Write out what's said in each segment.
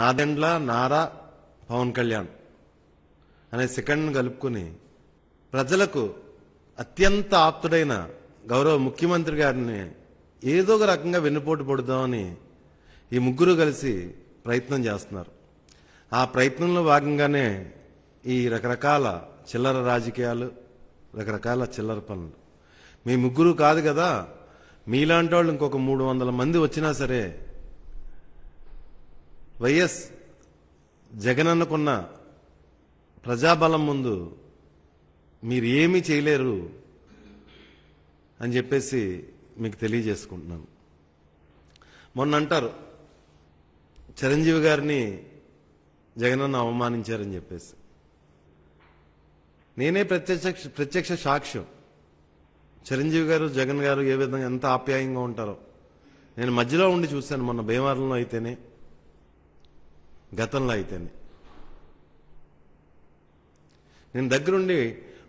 నాదెండ్ల నారా పవన్ కళ్యాణ్ అనే సెకండ్ కలుపుకుని ప్రజలకు అత్యంత ఆప్తుడైన గౌరవ ముఖ్యమంత్రి గారిని ఏదో ఒక రకంగా వెన్నుపోటు పడుదామని ఈ ముగ్గురు కలిసి ప్రయత్నం చేస్తున్నారు ఆ ప్రయత్నంలో భాగంగానే ఈ రకరకాల చిల్లర రాజకీయాలు రకరకాల చిల్లర పనులు మీ ముగ్గురు కాదు కదా మీలాంటి వాళ్ళు ఇంకొక మూడు వందల మంది వచ్చినా సరే వైఎస్ జగన్ అన్నకున్న ప్రజాబలం ముందు మీరు ఏమీ చేయలేరు అని చెప్పేసి మీకు తెలియజేసుకుంటున్నాను మొన్న అంటారు చిరంజీవి గారిని జగనన్న అవమానించారని చెప్పేసి నేనే ప్రత్యక్ష ప్రత్యక్ష సాక్ష్యం చిరంజీవి గారు జగన్ గారు ఏ విధంగా ఎంత ఆప్యాయంగా ఉంటారో నేను మధ్యలో ఉండి చూశాను మొన్న భీమవరంలో అయితేనే గతంలో అయితేనే నేను దగ్గరుండి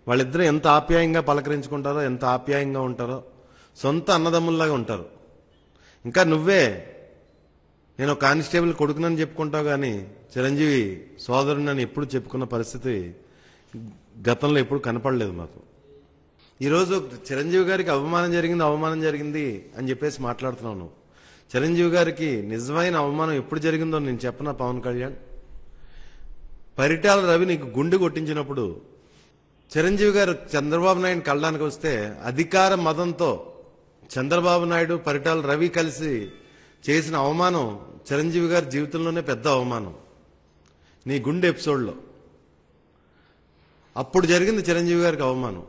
వాళ్ళిద్దరూ ఎంత ఆప్యాయంగా పలకరించుకుంటారో ఎంత ఆప్యాయంగా ఉంటారో సొంత అన్నదమ్ముల్లాగా ఉంటారు ఇంకా నువ్వే నేను ఒక కానిస్టేబుల్ కొడుకునని చెప్పుకుంటావు కానీ చిరంజీవి సోదరుని ఎప్పుడు చెప్పుకున్న పరిస్థితి గతంలో ఎప్పుడు కనపడలేదు మాకు ఈరోజు చిరంజీవి గారికి అవమానం జరిగింది అవమానం జరిగింది అని చెప్పేసి మాట్లాడుతున్నావు నువ్వు చిరంజీవి గారికి నిజమైన అవమానం ఎప్పుడు జరిగిందో నేను చెప్పనా పవన్ కళ్యాణ్ పరిటాల రవి నీకు గుండె కొట్టించినప్పుడు చిరంజీవి గారు చంద్రబాబు నాయుడు కళ్ళడానికి వస్తే అధికార మతంతో చంద్రబాబు నాయుడు పరిటాల రవి కలిసి చేసిన అవమానం చిరంజీవి గారి జీవితంలోనే పెద్ద అవమానం నీ గుండె ఎపిసోడ్లో అప్పుడు జరిగింది చిరంజీవి గారికి అవమానం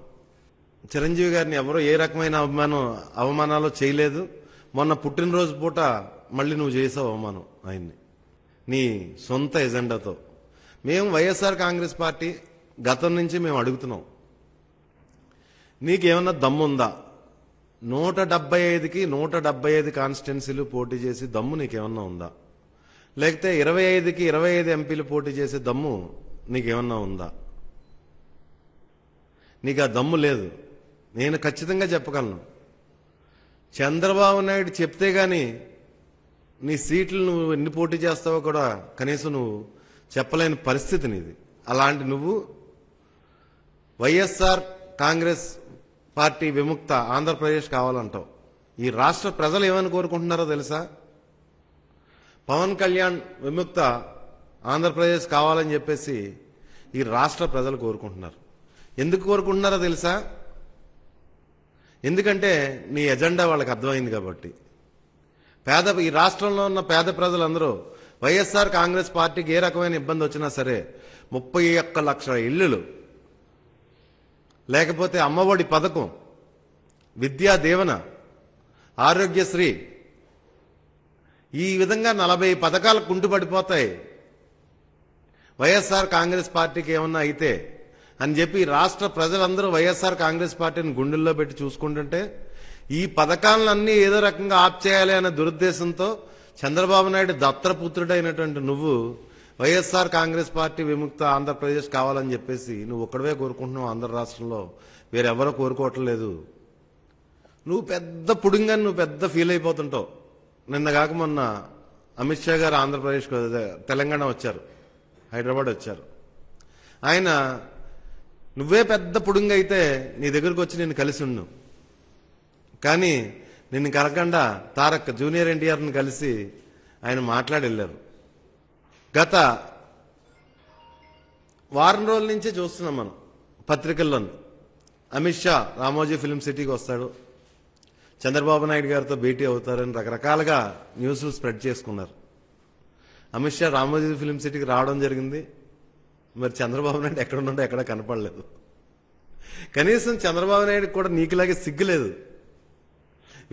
చిరంజీవి గారిని ఎవరో ఏ రకమైన అవమానం అవమానాలు చేయలేదు మొన్న పుట్టినరోజు పూట మళ్ళీ నువ్వు చేసావు అవమానం ఆయన్ని నీ సొంత ఎజెండాతో మేము వైఎస్ఆర్ కాంగ్రెస్ పార్టీ గతం నుంచి మేము అడుగుతున్నాం నీకేమన్నా దమ్ముందా నూట డెబ్బై ఐదుకి నూట డెబ్బై ఐదు కాన్స్టిట్యున్సీలు పోటీ చేసి దమ్ము నీకేమన్నా ఉందా లేకపోతే ఇరవై ఐదుకి ఇరవై ఐదు ఎంపీలు పోటీ చేసే దమ్ము నీకేమన్నా ఉందా నీకు ఆ దమ్ము లేదు నేను ఖచ్చితంగా చెప్పగలను చంద్రబాబు నాయుడు చెప్తే గాని నీ సీట్లు నువ్వు ఎన్ని పోటీ చేస్తావో కూడా కనీసం నువ్వు చెప్పలేని పరిస్థితి నీది అలాంటి నువ్వు వైఎస్ఆర్ కాంగ్రెస్ పార్టీ విముక్త ఆంధ్రప్రదేశ్ కావాలంటావు ఈ రాష్ట్ర ప్రజలు ఏమని కోరుకుంటున్నారో తెలుసా పవన్ కళ్యాణ్ విముక్త ఆంధ్రప్రదేశ్ కావాలని చెప్పేసి ఈ రాష్ట్ర ప్రజలు కోరుకుంటున్నారు ఎందుకు కోరుకుంటున్నారో తెలుసా ఎందుకంటే నీ ఎజెండా వాళ్ళకి అర్థమైంది కాబట్టి పేద ఈ రాష్ట్రంలో ఉన్న పేద ప్రజలందరూ వైఎస్ఆర్ కాంగ్రెస్ పార్టీకి ఏ రకమైన ఇబ్బంది వచ్చినా సరే ముప్పై ఒక్క లక్షల ఇళ్ళు లేకపోతే అమ్మఒడి పథకం విద్యా దీవెన ఆరోగ్యశ్రీ ఈ విధంగా నలభై పథకాలు కుంటుపడిపోతాయి వైఎస్ఆర్ కాంగ్రెస్ పార్టీకి ఏమన్నా అయితే అని చెప్పి రాష్ట్ర ప్రజలందరూ వైఎస్ఆర్ కాంగ్రెస్ పార్టీని గుండెల్లో పెట్టి చూసుకుంటుంటే ఈ పథకాలన్నీ ఏదో రకంగా ఆప్ చేయాలి అనే దురుద్దేశంతో చంద్రబాబు నాయుడు దత్తపుత్రుడైనటువంటి నువ్వు వైఎస్ఆర్ కాంగ్రెస్ పార్టీ విముక్త ఆంధ్రప్రదేశ్ కావాలని చెప్పేసి నువ్వు ఒక్కడవే కోరుకుంటున్నావు ఆంధ్ర రాష్ట్రంలో వేరెవరో కోరుకోవట్లేదు నువ్వు పెద్ద పుడింగని నువ్వు పెద్ద ఫీల్ అయిపోతుంటావు నిన్న కాక మొన్న అమిత్ షా గారు ఆంధ్రప్రదేశ్ తెలంగాణ వచ్చారు హైదరాబాద్ వచ్చారు ఆయన నువ్వే పెద్ద పుడుంగైతే నీ దగ్గరకు వచ్చి నేను కలిసి ఉండు కానీ నిన్ను కలకుండా తారక్ జూనియర్ ఎన్టీఆర్ని కలిసి ఆయన మాట్లాడి వెళ్ళారు గత వారం రోజుల నుంచే చూస్తున్నాం మనం పత్రికల్లోని అమిత్ షా రామోజీ ఫిలిం సిటీకి వస్తాడు చంద్రబాబు నాయుడు గారితో భేటీ అవుతారని రకరకాలుగా న్యూస్లు స్ప్రెడ్ చేసుకున్నారు అమిత్ షా రామోజీ ఫిలిం సిటీకి రావడం జరిగింది మరి చంద్రబాబు నాయుడు ఎక్కడ ఉండో ఎక్కడ కనపడలేదు కనీసం చంద్రబాబు నాయుడు కూడా నీకులాగే సిగ్గులేదు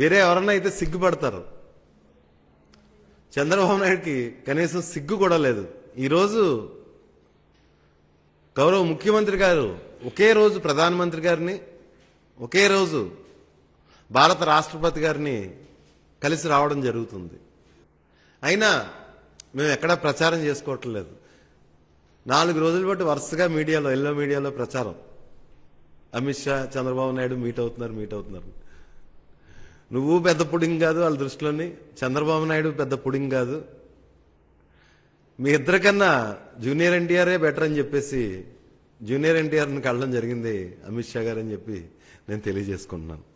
వేరే ఎవరన్నా అయితే సిగ్గుపడతారు చంద్రబాబు నాయుడికి కనీసం సిగ్గు కూడా లేదు ఈరోజు గౌరవ ముఖ్యమంత్రి గారు ఒకే రోజు ప్రధానమంత్రి గారిని ఒకే రోజు భారత రాష్ట్రపతి గారిని కలిసి రావడం జరుగుతుంది అయినా మేము ఎక్కడా ప్రచారం చేసుకోవట్లేదు నాలుగు రోజుల పాటు వరుసగా మీడియాలో ఎల్లో మీడియాలో ప్రచారం అమిత్ షా చంద్రబాబు నాయుడు మీట్ అవుతున్నారు మీట్ అవుతున్నారు నువ్వు పెద్ద పుడింగ్ కాదు వాళ్ళ దృష్టిలోని చంద్రబాబు నాయుడు పెద్ద పుడింగ్ కాదు మీ ఇద్దరికన్నా జూనియర్ ఎన్టీఆర్ఏ బెటర్ అని చెప్పేసి జూనియర్ ఎన్టీఆర్ని కళ్ళడం జరిగింది అమిత్ షా గారు అని చెప్పి నేను తెలియజేసుకుంటున్నాను